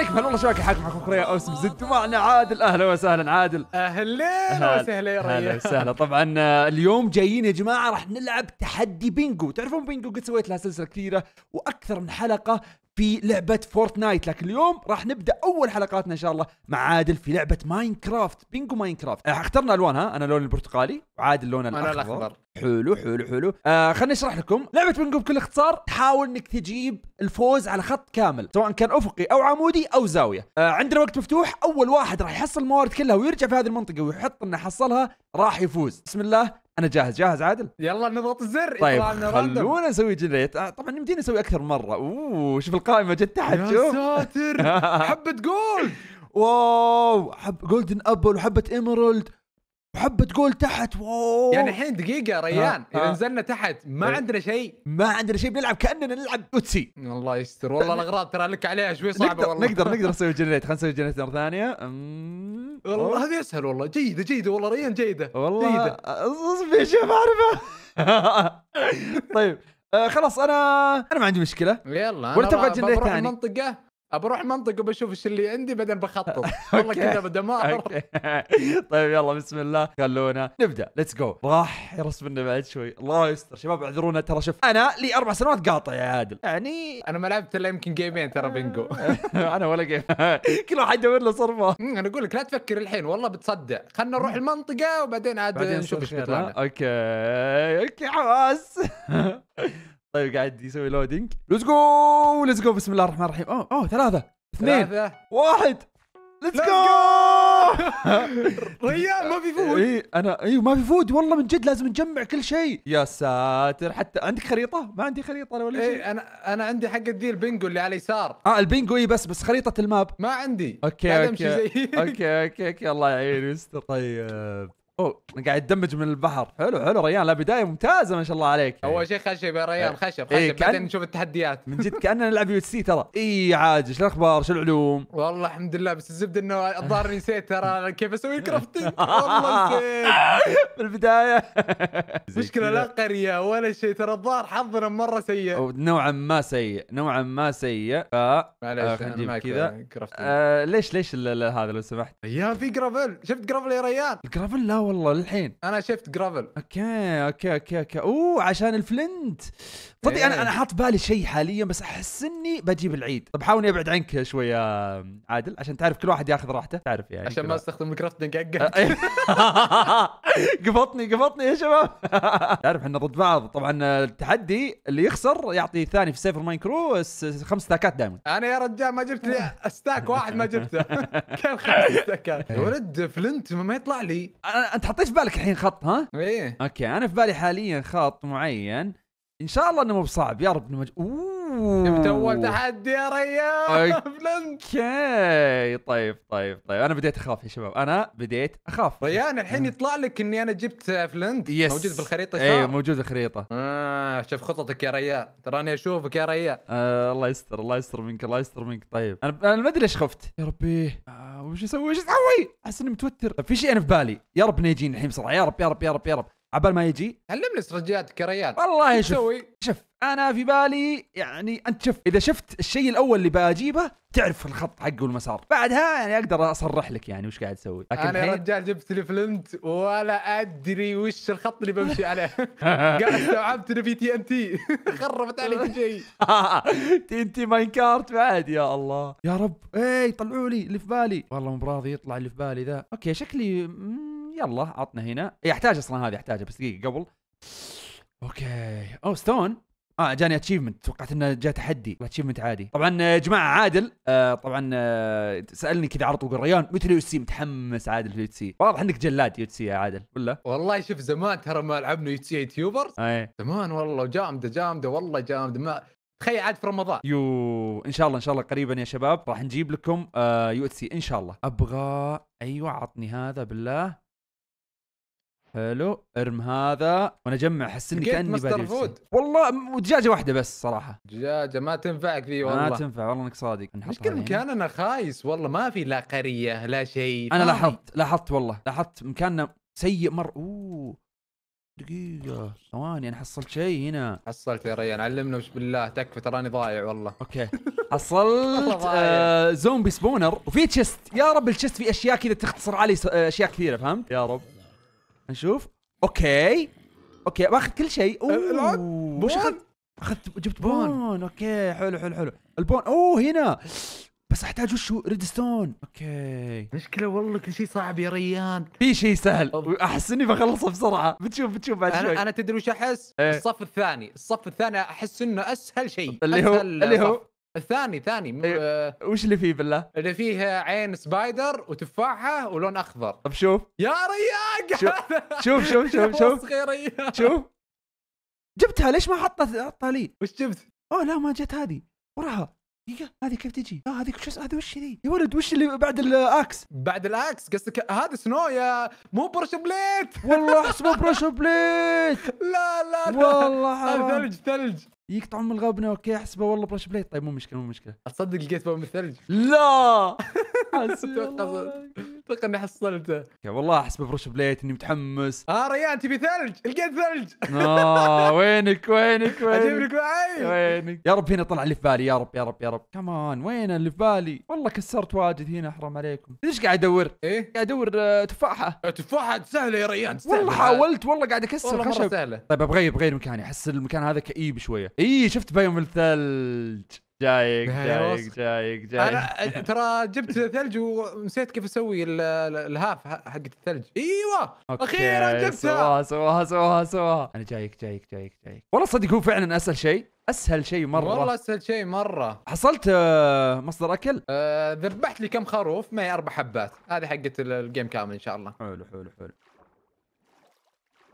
عليكم هلا والله شبكة حاكم معكم كريا اوسم زد ومعنا عادل اهلا وسهلا عادل اهلين وسهلا يا اهلا وسهلا طبعا آه، اليوم جايين يا جماعة راح نلعب تحدي بينجو تعرفون بينجو قد سويت لها سلسلة كثيرة واكثر من حلقة في لعبة فورتنايت لكن اليوم راح نبدأ أول حلقاتنا إن شاء الله مع عادل في لعبة ماينكرافت بينجو ماينكرافت آه، اخترنا ألوانها أنا لون البرتقالي وعادل لون الأخضر حلو حلو حلو آه خليني اشرح لكم لعبه بينجو بكل اختصار تحاول انك تجيب الفوز على خط كامل سواء كان افقي او عمودي او زاويه آه عندنا وقت مفتوح اول واحد راح يحصل الموارد كلها ويرجع في هذه المنطقه ويحط انه حصلها راح يفوز بسم الله انا جاهز جاهز عادل يلا نضغط الزر طيب خلونا نسوي جنريت آه، طبعا يمدينا نسوي اكثر مره اوه شوف القائمه جت تحت يا ساتر حبه جولد واو حب جولدن ابل وحبه ايمرالد وحبه جولد تحت واو يعني الحين دقيقه ريان آه، اذا آه. نزلنا تحت ما طيب. عندنا شيء ما عندنا شيء بنلعب كاننا نلعب اوتسي الله يستر والله طيب، الاغراض ترى لك عليها شوي صعبه نقدر والله نقدر نقدر نسوي جنريت خلينا نسوي جنريت مره ثانيه أمم. والله هذه اسهل والله جيده جيده والله ريان جيده والله اصبر يا شيخ اعرفه طيب آه خلاص انا انا ما عندي مشكله يلا ولا تبغى جنريت ثاني منطقه بروح منطق وبشوف ايش اللي عندي بعدين بخطط والله كذا بدمار طيب يلا بسم الله خلونا نبدا ليتس جو راح يرسمنا بعد شوي الله يستر شباب اعذرونا ترى شوف انا لي اربع سنوات قاطع يا عادل يعني انا ما لعبت الا يمكن جيمين ترى بنجو انا ولا جيم كل واحد يدور له صرفه انا اقول لك لا تفكر الحين والله بتصدع خلنا نروح المنطقه وبعدين عاد نشوف ايش بيطلع اوكي اوكي حواس طيب قاعد يسوي لودينج ليتس جو ليتس جو بسم الله الرحمن الرحيم اوه اوه ثلاثة اثنين ثلاثة. واحد ليتس جو ريال ما في فود اي انا ايوه ما في فود والله من جد لازم نجمع كل شيء يا ساتر حتى عندك خريطه ما عندي خريطه انا ولا إيه، شيء ايه انا انا عندي حق ذي البنجو اللي على اليسار اه البنجو اي بس بس خريطه الماب ما عندي اوكي اوكي اوكي اوكي, أوكي, أوكي الله يعين يستر طيب اوه قاعد يدمج من البحر حلو حلو ريان لا بدايه ممتازه ما شاء الله عليك اول شيء خشب يا ريان خشب إيه. خشب إيه بعدين نشوف التحديات من جد كاننا نلعب يو سي ترى اي عاج شو الاخبار شو العلوم والله الحمد لله بس الزبده انه الظاهر نسيت ترى كيف اسوي كرافتنج والله نسيت من البدايه مشكله لا قريه ولا شيء ترى الظاهر حظنا مره سيء نوعا ما سيء نوعا ما سيء ف معلش آه كذا آه ليش ليش هذا لو سمحت ريان في جرافل شفت جرافل يا ريان الجرافل لا والله للحين انا شفت جرافل اوكي اوكي اوكي اوكي اوه عشان الفلنت صدق انا إيه. انا حاط بالي شيء حاليا بس احس اني بجيب العيد طب حاولني ابعد عنك شويه عادل عشان تعرف كل واحد ياخذ راحته تعرف يعني عشان ما استخدم الكرافتنج قفطني قفطني يا شباب تعرف احنا ضد بعض طبعا التحدي اللي يخسر يعطي الثاني في سيفر كرو خمس ستاكات دائما انا يا رجال ما جبت لي ستاك واحد ما جبته كان خمس ستاكات يا إيه. ولد فلنت ما يطلع لي انت حطيت في بالك الحين خط ها؟ ايه اوكي انا في بالي حاليا خط معين ان شاء الله انه مو بصعب يا رب نمج... اوه اول تحدي يا ريان اوكي طيب طيب طيب انا بديت اخاف يا شباب انا بديت اخاف ريان الحين يطلع لك اني انا جبت فلنت يس موجود بالخريطه اي موجود بالخريطه اه شوف خططك يا ريان تراني اشوفك يا ريان آه الله يستر الله يستر منك الله يستر منك طيب انا انا ما ادري ليش خفت يا ربي وش اسوي وش اسوي؟ احس اني متوتر طيب، في شيء انا في بالي يا رب يجيني الحين بسرعه يا رب يا رب يا رب يا رب عبال ما يجي علمني استراتيجيات كريات والله شوف شوف انا في بالي يعني انت شف اذا شفت الشيء الاول اللي بجيبه تعرف الخط حقه والمسار بعدها يعني اقدر اصرح لك يعني وش قاعد اسوي لكن انا يا رجال جبت لي فلنت ولا ادري وش الخط اللي بمشي عليه قاعد استوعبت انه في تي ان تي خربت علي كل شيء تي ان تي ماين كارت بعد يا الله يا رب اي طلعوا لي اللي في بالي والله مو براضي يطلع اللي في بالي ذا اوكي شكلي يلا عطنا هنا إيه، يحتاج اصلا هذه يحتاجها بس دقيقه قبل اوكي او ستون اه جاني اتشيفمنت توقعت انه جاء تحدي اتشيفمنت عادي طبعا يا آه، جماعه عادل آه طبعا آه سالني كذا على طول ريان متى اليو سي متحمس عادل في اليو سي واضح انك جلاد يو سي يا عادل ولا والله شوف زمان ترى ما لعبنا يو سي يوتيوبرز إيه. زمان والله جامده جامده والله جامده ما تخيل عاد في رمضان يو ان شاء الله ان شاء الله قريبا يا شباب راح نجيب لكم آه يو سي ان شاء الله ابغى ايوه عطني هذا بالله حلو ارم هذا وانا اجمع احس اني كاني بدي والله ودجاجه واحده بس صراحه دجاجه ما تنفعك ذي والله ما تنفع والله انك صادق مشكلة مكاننا خايس والله ما في لا قريه لا شيء انا لاحظت لاحظت والله لاحظت مكاننا سيء مره اوه دقيقة ثواني انا حصلت شيء هنا حصلت يا ريان علمنا وش بالله تكفى تراني ضايع والله اوكي حصلت آه زومبي سبونر وفي تشست يا رب التشست في اشياء كذا تختصر علي آه، اشياء كثيرة فهمت؟ يا رب نشوف اوكي اوكي باخذ كل شيء اوه وش اخذت اخذت جبت بون. بون اوكي حلو حلو حلو البون اوه هنا بس احتاج وشو ريد ستون اوكي مشكله والله كل شيء صعب يا ريان في شيء سهل احس اني بخلصه بسرعه بتشوف بتشوف بعد شوي انا انا تدري وش احس؟ ايه؟ الصف الثاني الصف الثاني احس انه اسهل شيء اللي هو اللي هو الثاني ثاني أيوه. وش اللي فيه بالله؟ اللي فيه عين سبايدر وتفاحه ولون اخضر طب شوف يا رياق شوف شوف شوف شوف شوف جبتها ليش ما حطت حطها لي؟ وش جبت؟ اوه لا ما جت هذه وراها دقيقه هذه كيف تجي؟ لا آه، هذه شو هذه وش ذي؟ يا ولد وش اللي بعد الاكس؟ بعد الاكس قصدك هذا سنو يا مو برش بليت والله احسبه برش بليت لا لا لا والله ثلج ثلج يقطعون من الغبنه اوكي احسبه والله بلاش بليد طيب مو مشكله مو مشكله تصدق لقيت باب من الثلج لا حسبي الله اتوقع اني حصلته يا والله احس بفرش بليت اني متحمس اه ريان تبي ثلج لقيت ثلج اه وينك وينك وينك اجيب لك وينك يا رب هنا طلع اللي في بالي يا رب يا رب يا رب كمان وين اللي في بالي والله كسرت واجد هنا حرام عليكم ليش قاعد ادور ايه قاعد ادور آه، تفاحه تفاحه سهله يا ريان سهلة. والله حاولت والله قاعد اكسر خشب طيب ابغى بغير مكاني احس المكان هذا كئيب شويه اي شفت بيوم الثلج جايك جايك جايك جايك ترى جبت ثلج ونسيت كيف اسوي الهاف حق الثلج ايوه اخيرا جبتها سواها سواها سواها سواها انا جايك جايك جايك جايك والله صدق هو فعلا اسهل شيء اسهل شيء مره والله اسهل شيء مره حصلت آه، مصدر اكل؟ آه، ذبحت لي كم خروف معي اربع حبات هذه حقت الجيم كامل ان شاء الله حلو حلو حلو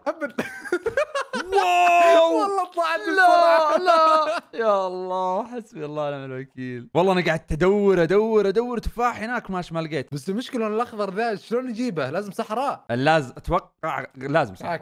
ابدا والله طلعت لا لا يا الله حسبي الله ونعم الوكيل والله انا قعدت ادور ادور ادور تفاح هناك ماش ما لقيت بس المشكله ان الاخضر ذا شلون نجيبه لازم صحراء لازم اتوقع لازم صحراء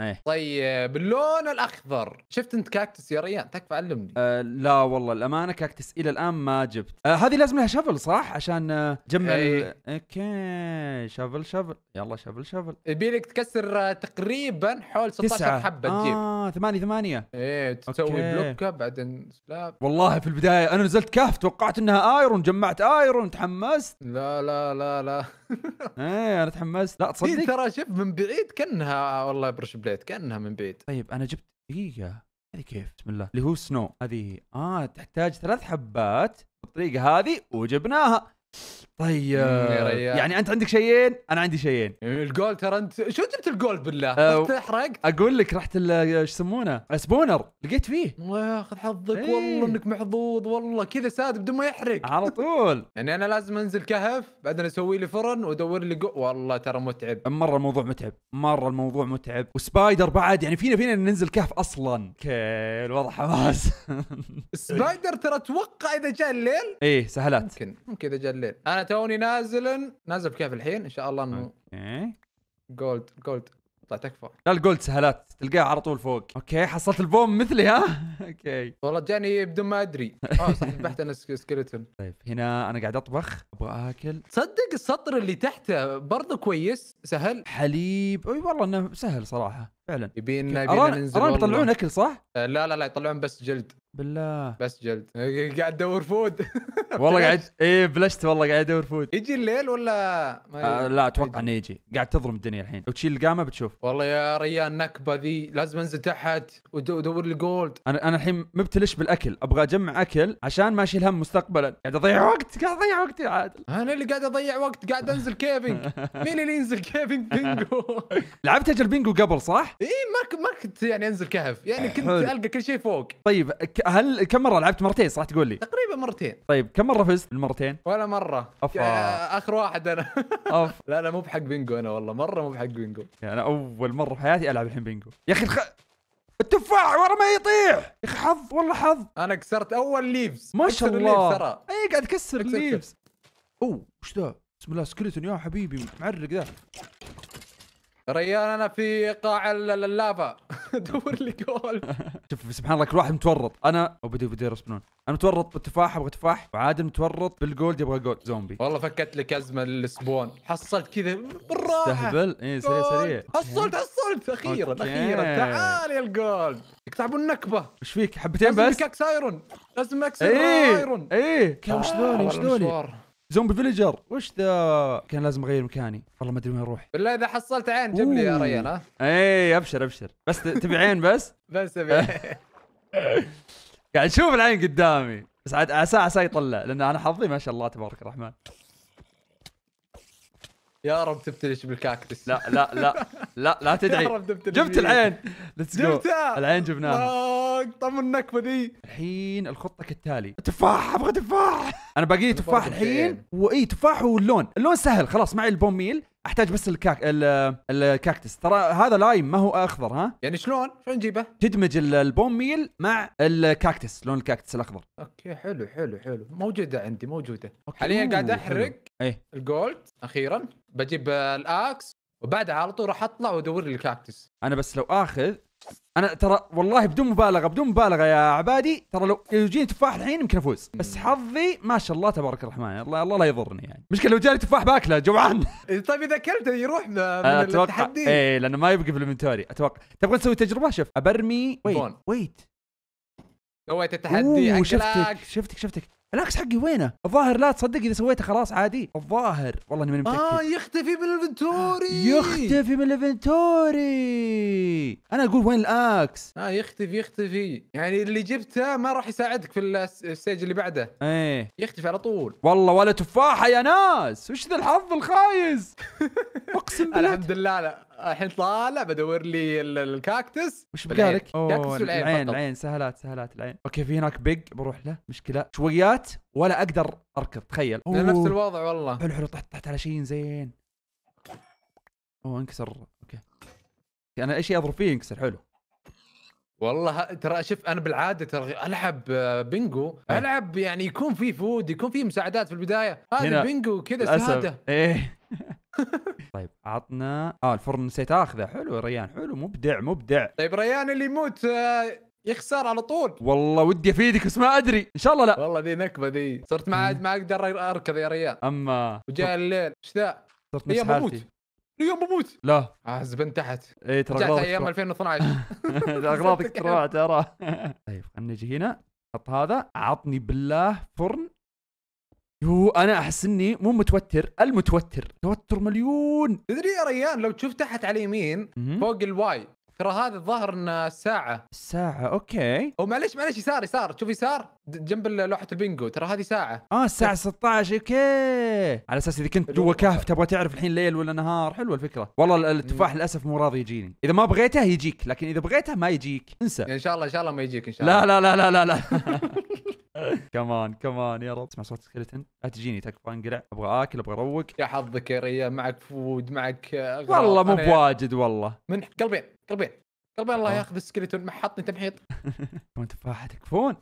ايه طيب اللون الاخضر شفت انت كاكتس يا ريان تكفى علمني أه لا والله الامانه كاكتس الى الان ما جبت أه هذه لازم لها شفل صح عشان أه، جمع ايه. اوكي شفل شفل يلا شفل شفل يبي لك تكسر أه، تقريبا حول 16 تسعة. حبه تجيب اه ثمانية ثمانية ايه تسوي بلوكه بعدين سلاب والله في البدايه انا نزلت كهف توقعت انها ايرون جمعت ايرون تحمست لا لا لا لا ايه انا تحمست لا تصدق ترى شوف من بعيد كانها والله برش بليت كانها من بعيد طيب انا جبت دقيقه هذه كيف بسم الله اللي هو سنو هذه اه تحتاج ثلاث حبات بالطريقه هذه وجبناها طيب يعني انت عندك شيئين انا عندي شيئين الجول ترى انت شو جبت الجول بالله؟ أه، تحرق؟ اقول لك رحت ايش يسمونه؟ سبونر لقيت فيه الله ياخذ حظك ايه. والله انك محظوظ والله كذا ساد بدون ما يحرق على طول يعني انا لازم انزل كهف بعدين اسوي لي فرن وادور لي جو... والله ترى متعب مره الموضوع متعب مره الموضوع متعب وسبايدر بعد يعني فينا فينا ننزل كهف اصلا اوكي الوضع حماس سبايدر ترى اتوقع اذا جاء الليل ايه سهلات ممكن ممكن اذا جاء الليل انا توني نازل نازل بكيف الحين ان شاء الله انه اوكي جولد جولد طلع تكفى لا الجولد سهلات تلقاه على طول فوق اوكي حصلت البوم مثلي ها اوكي والله جاني بدون ما ادري اه صح ذبحت انا سكلتون طيب هنا انا قاعد اطبخ ابغى اكل تصدق السطر اللي تحته برضه كويس سهل حليب اي والله انه سهل صراحه فعلا يبين يبينا ننزل أران يطلعون اكل صح؟ آه، لا لا لا يطلعون بس جلد بالله بس جلد قاعد ادور فود والله قاعد ايه بلشت والله قاعد ادور فود يجي الليل ولا ما آه لا اتوقع انه يجي قاعد تظلم الدنيا الحين وتشيل القامه بتشوف والله يا ريان نكبه ذي لازم انزل تحت ودور لي جولد انا انا الحين مبتلش بالاكل ابغى اجمع اكل عشان ما اشيل هم مستقبلا قاعد اضيع وقت قاعد اضيع وقت يا عادل انا اللي قاعد اضيع وقت قاعد انزل كيفنج مين اللي ينزل كيفنج بينجو لعبت اجل بينجو قبل صح؟ اي ما ما كنت يعني انزل كهف يعني إيه، كنت القى كل شيء فوق طيب هل كم مره لعبت مرتين صح تقول لي تقريبا مرتين طيب كم مره فزت بالمرتين ولا مره أفا. اخر واحد انا أف. لا لا مو بحق بينجو انا والله مره مو بحق بينجو يعني اول مره في حياتي العب الحين بينجو يا اخي الخ... التفاح ورا ما يطيح يا اخي حظ والله حظ انا كسرت اول ليفز ما شاء الله اي قاعد تكسر الليفز اوه وش ذا بسم الله سكلتون يا حبيبي معرق ذا ريان انا في قاع اللافا دور لي جول شوف سبحان الله كل واحد متورط انا وبدي بدي يرسمون انا متورط بالتفاح ابغى تفاح وعادل متورط بالجولد يبغى جولد زومبي والله فكت لك ازمه للسبون حصلت كذا بالراحه استهبل اي سريع سريع حصلت حصلت اخيرا اخيرا تعال يا الجولد يقطع النكبه ايش فيك حبتين بس لازم اكس إيه. ايرون لازم اكس ايرون اي اي وش ذولي وش ذولي زومبي فيليجر وش ذا كان لازم اغير مكاني والله ما ادري وين اروح بالله اذا حصلت عين جيب لي يا ريان اي ابشر ابشر بس تبي عين بس بس ابي قاعد اشوف العين قدامي بس عاد عساه عساه يطلع لان انا حظي ما شاء الله تبارك الرحمن يا رب تبتلش بالكاكتس لا لا لا لا لا تدعي يا رب تبتلش جبت العين ليتس جو العين جبناها طم النكبه ذي الحين الخطه كالتالي تفاح ابغى تفاح انا باقي لي تفاح الحين واي تفاح واللون اللون سهل خلاص معي البوميل احتاج بس الكاك الكاكتس ترى هذا لايم ما هو اخضر ها يعني شلون شلون نجيبه تدمج البون ميل مع الكاكتس لون الكاكتس الاخضر اوكي حلو حلو حلو موجوده عندي موجوده أوكي. حاليا قاعد احرق ايه الجولد اخيرا بجيب الاكس وبعدها على طول راح اطلع وادور لي الكاكتس انا بس لو اخذ انا ترى والله بدون مبالغه بدون مبالغه يا عبادي ترى لو يجيني تفاح الحين يمكن افوز بس حظي ما شاء الله تبارك الرحمن الله الله لا يضرني يعني مشكله لو جاني تفاح باكله جوعان إيه، طيب اذا اكلته يروح من أتوقع. التحدي اي لانه ما يبقى في الانفنتوري اتوقع تبغى نسوي تجربه شوف ابرمي ويت ويت سويت التحدي شفتك شفتك شفتك العكس حقي وينه؟ الظاهر لا تصدق اذا سويته خلاص عادي الظاهر والله اني ماني متاكد اه يختفي من الانفنتوري يختفي من الانفنتوري انا اقول وين الاكس اه يختفي يختفي يعني اللي جبته ما راح يساعدك في الستيج اللي بعده ايه يختفي على طول والله ولا تفاحه يا ناس وش ذا الحظ الخايس اقسم بالله الحمد لله لا الحين طالع بدور لي الكاكتس وش بقالك؟ كاكتس العين العين سهلات سهلات العين اوكي في هناك بيج بروح له مشكله شويات ولا اقدر اركض تخيل نفس الوضع والله حلو حلو طحت طحت على شيء زين اوه انكسر اوكي انا اي شيء اضرب فيه ينكسر حلو والله ترى شوف انا بالعاده ترى العب آه، بنجو إيه. العب يعني يكون في فود يكون في مساعدات في البدايه هذا بنجو كذا ساده ايه طيب عطنا اه الفرن نسيت اخذه حلو ريان حلو مبدع مبدع طيب ريان اللي يموت آه، يخسر على طول والله ودي افيدك بس ما ادري ان شاء الله لا والله ذي نكبه ذي صرت ما عاد ما اقدر اركض يا ريان اما وجاء الليل ايش ذا؟ صرت نفس اليوم بموت اليوم بموت لا عز بن تحت اي ترى رجعت ايام 2012 اغراضك تروح ترى طيب خلينا نجي هنا حط هذا عطني بالله فرن يو انا احس اني مو متوتر المتوتر توتر مليون تدري يا ريان لو تشوف تحت على اليمين فوق الواي ترى هذا الظهر ان الساعة الساعة اوكي ومعليش معليش يسار يسار شوف يسار جنب لوحة البنجو ترى هذه ساعة اه الساعة 16 اوكي على اساس اذا كنت جوا كهف تبغى تعرف الحين ليل ولا نهار حلوه الفكرة والله التفاح للاسف مو راضي يجيني اذا ما بغيته يجيك لكن اذا بغيته ما يجيك انسى ان شاء الله ان شاء الله ما يجيك ان شاء الله لا لا لا لا لا, لا. كمان كمان يا رب اسمع صوت سكلتن لا تجيني تكفى انقلع ابغى اكل ابغى اروق يا حظك يا ريا معك فود معك آه، أغراض. والله مو بواجد والله من قلبين قلبين قلبين الله أه. ياخذ السكلتون محطني تمحيط كمان طيب، تفاحه تكفون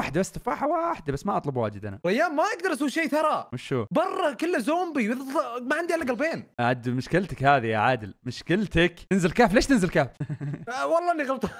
واحده بس تفاحه واحده بس ما اطلب واجد انا ريان ما اقدر اسوي شيء ترى وشو برا كله زومبي ما عندي الا قلبين عاد مشكلتك هذه يا عادل مشكلتك تنزل كاف ليش تنزل كاف آه والله اني غلطان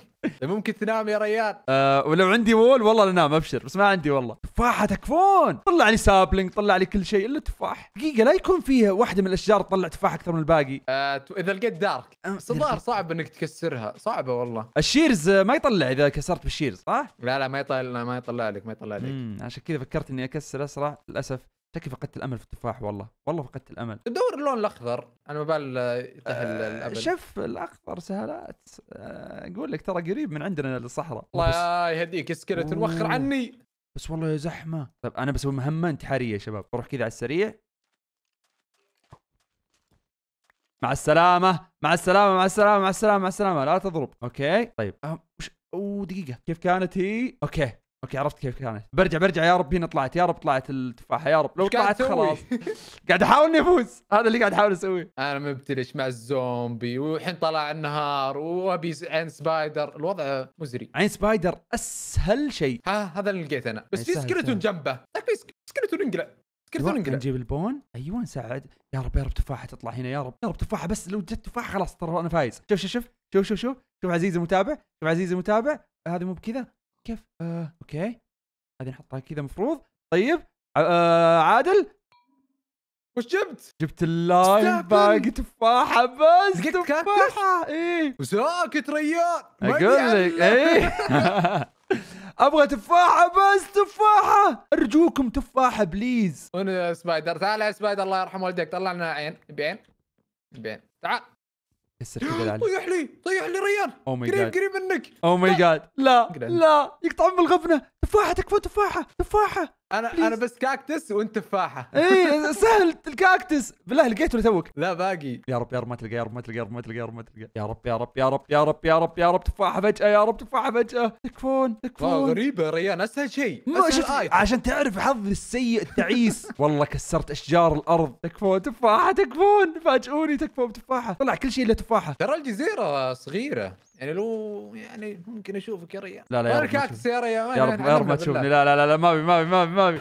ممكن تنام يا ريان آه ولو عندي وول والله لنام ابشر بس ما عندي والله تفاحه تكفون طلع لي سابلينج طلع لي كل شيء الا تفاح دقيقه لا يكون فيها واحده من الاشجار تطلع تفاح اكثر من الباقي آه اذا لقيت دارك صدار الظاهر صعب انك تكسرها صعبه والله الشيرز ما يطلع اذا كسرت بالشيرز صح؟ لا لا ما يطلع يطلع ما يطلع لك ما يطلع لك عشان كذا فكرت اني اكسر اسرع للاسف شكلي فقدت الامل في التفاح والله والله فقدت الامل تدور اللون الاخضر انا بال يتاهل آه الابد شف الاخضر سهلات آه اقول لك ترى قريب من عندنا الصحراء الله يهديك سكرتون وخر عني بس والله يا زحمه طيب انا بسوي مهمه انتحاريه يا شباب بروح كذا على السريع مع السلامة مع السلامة مع السلامة مع السلامة مع السلامة لا تضرب اوكي طيب أه... ودقيقه كيف كانت هي اوكي اوكي عرفت كيف كانت برجع برجع يا رب هنا طلعت يا رب طلعت التفاحه يا رب لو طلعت خلاص قاعد احاول اني افوز هذا اللي قاعد احاول اسويه انا مبتلش مع الزومبي والحين طلع النهار وابي عين سبايدر الوضع مزري عين سبايدر اسهل شيء ها هذا اللي لقيت انا بس في سكرتون جنبه في سكرتون انقلع سكرتون إيوه، انقلع نجيب البون ايوه نساعد يا رب يا رب تفاحه تطلع هنا يا رب يا رب تفاحه بس لو جت تفاحه خلاص ترى انا فايز شوف شوف شوف شوف شوف شوف شوف عزيزي المتابع شوف عزيزي المتابع هذه مو بكذا كيف آه اوكي هذه نحطها كذا مفروض طيب آه, آه، عادل وش جبت؟ جبت اللاين باقي تفاحة بس تفاحة اي وساكت ريال اقول لك اي ابغى تفاحة بس تفاحة ارجوكم تفاحة بليز انا سبايدر تعال يا سبايدر الله يرحم والديك طلع لنا عين بعين بعين تعال كسر كذا العلم طيح لي طيح لي ريان او oh ماي قريب قريب منك او ماي جاد لا لا يقطعون الغفنه تفاحه تكفى تفاحه تفاحه انا بليز. انا بس كاكتس وانت تفاحه اي سهل الكاكتس بالله لقيته توك لا باقي يا رب يا رب ما تلقى يا رب ما تلقى يا رب ما تلقى يا رب ما تلقى يا رب يا رب يا رب يا رب يا رب يا رب تفاحه فجاه يا رب تفاحه فجاه تكفون تكفون غريبه ريان اسهل شيء آية. عشان تعرف حظي السيء التعيس والله كسرت اشجار الارض تكفون تفاحه تكفون فاجئوني تكفون تفاحه طلع كل شيء الا تفاحه ترى الجزيره صغيره يعني لو يعني ممكن اشوفك يا ريال لا لا يا رب يا يا رب يا رب ما تشوفني لا لا لا ما بي ما بي ما بي ما ابي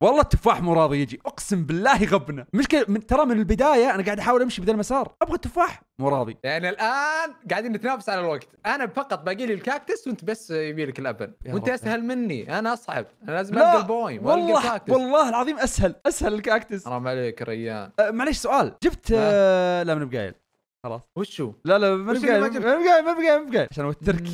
والله التفاح مو راضي يجي اقسم بالله غبنا مشكله من ترى من البدايه انا قاعد احاول امشي بدل المسار ابغى التفاح مو راضي يعني الان قاعدين نتنافس على الوقت انا فقط باقي لي الكاكتس وانت بس يبي لك الابل وانت اسهل مني انا اصعب انا لازم القى البويم والله الكاكتس. والله العظيم اسهل اسهل الكاكتس حرام عليك ريان أه معليش سؤال جبت نعم. أه لا من بقايل خلاص وشو؟ لا لا ما بقى ما بقى ما بقى عشان اوترك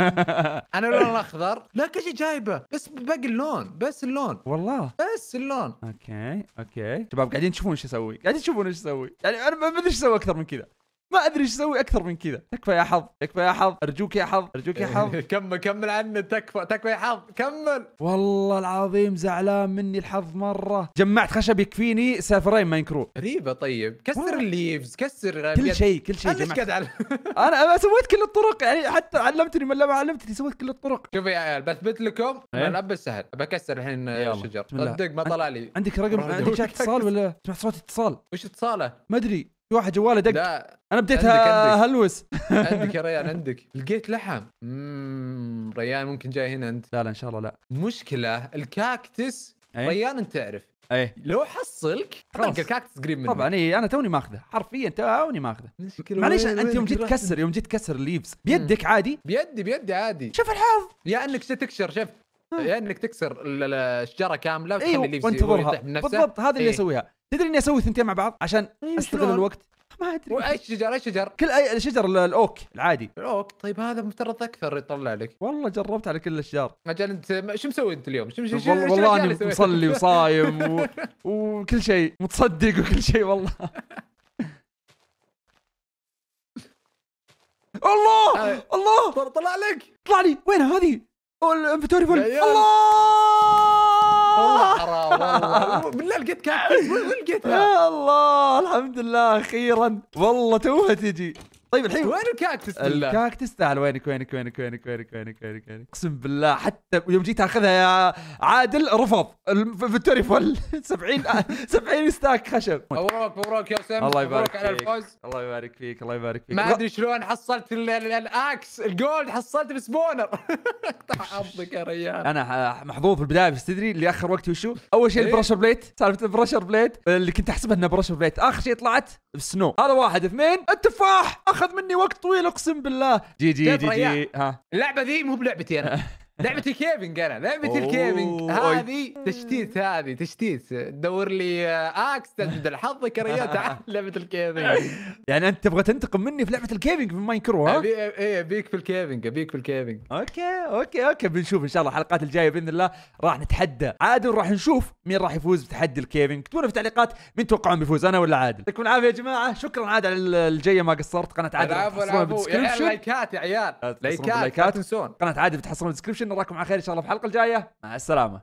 انا اللون الاخضر لا كل شيء جايبه بس باقي اللون بس اللون والله بس اللون اوكي اوكي شباب قاعدين تشوفون ايش اسوي قاعدين تشوفون ايش اسوي يعني انا ما ادري ايش اسوي اكثر من كذا ما ادري ايش اسوي اكثر من كذا تكفى يا حظ تكفى يا حظ ارجوك يا حظ ارجوك يا حظ كمل كمل عني تكفى تكفى يا حظ كمل والله العظيم زعلان مني الحظ مره جمعت خشب يكفيني سافرين ماينكرو ريبه طيب كسر الليفز كسر كل شيء كل شيء ليش قاعد انا سويت كل الطرق يعني حتى علمتني من لما علمتني سويت كل الطرق شوف يا عيال بثبت لكم إيه؟ الاب السهل بكسر الحين الشجر صدق ما طلع لي عندك رقم عندك اتصال ولا سمعت صوت اتصال وش اتصاله؟ ما ادري في واحد جواله دق لا انا بديت اهلوس عندك يا ريان عندك لقيت لحم اممم ريان ممكن جاي هنا انت لا لا ان شاء الله لا مشكله الكاكتس أيه؟ ريان انت تعرف ايه لو حصلك حطك الكاكتس قريب منه طبعا اي انا توني ماخذه حرفيا توني ماخذه معليش انت يوم جيت تكسر يوم جيت تكسر الليفز بيدك عادي بيدي بيدي عادي شوف الحظ يا انك تكسر شوف آه. يا انك تكسر الشجره كامله وتخلي أيوه الليفز وانتظرها بالضبط هذا اللي إيه. اسويها تدري اني اسوي ثنتين مع بعض عشان طيب، استغل الوقت ما ادري واي شجر اي شجر؟ كل اي شجر الاوك العادي الاوك طيب هذا مفترض اكثر يطلع لك والله جربت على كل الاشجار اجل انت شو مسوي انت اليوم؟ شو مسوي والله, والله اني مصلي وصايم و... وكل شيء متصدق وكل شيء والله الله آه، الله طلع لك طلع لي وين هذه؟ الانفنتوري فل الله والله حرام والله بالله لقيت كاكتس وين لقيتها؟ يا الله الحمد لله اخيرا والله توها تجي طيب الحين وين الكاكتس بالله الكاكتس تعال وينك وينك وينك وينك وينك وينك وينك وينك اقسم بالله حتى يوم جيت اخذها يا عادل رفض الفيكتوري فل 70 70 ستاك خشب مبروك مبروك يا اسامه الله يبارك على الفوز الله يبارك فيك الله يبارك فيك ما ادري شلون حصلت الاكس الجولد حصلت بسبونر اقطع حظك يا ريال انا محظوظ في البدايه بس تدري اللي اخر وقتي وشو؟ اول شيء إيه؟ البرشر بليت سالفه البرشر بليت اللي كنت احسبها انها برشر بليت اخر شيء طلعت بسنو هذا واحد اثنين التفاح اخر اخذ مني وقت طويل اقسم بالله جي جي جي, جي, جي ها اللعبه ذي مو بلعبتي انا لعبه الكيفنج انا لعبه الكيفنج هذه تشتيت هذه تشتيت دور لي آه، اكس تجد حظك يا تعال لعبه الكيفنج يعني انت تبغى تنتقم مني في لعبه الكيفنج من كرو ها؟ ايه ابيك في الكيفنج ابيك في الكيفنج اوكي اوكي اوكي بنشوف ان شاء الله الحلقات الجايه باذن الله راح نتحدى عادل راح نشوف مين راح يفوز بتحدي الكيفنج اكتبوا في التعليقات مين تتوقعون بيفوز انا ولا عادل يعطيكم العافيه يا جماعه شكرا عادل على الجيه ما قصرت قناه عادل العفو العفو لايكات يا عيال لايكات لايكات قناه عادل بتحصلون في نراكم على خير ان شاء الله في الحلقه الجايه مع السلامه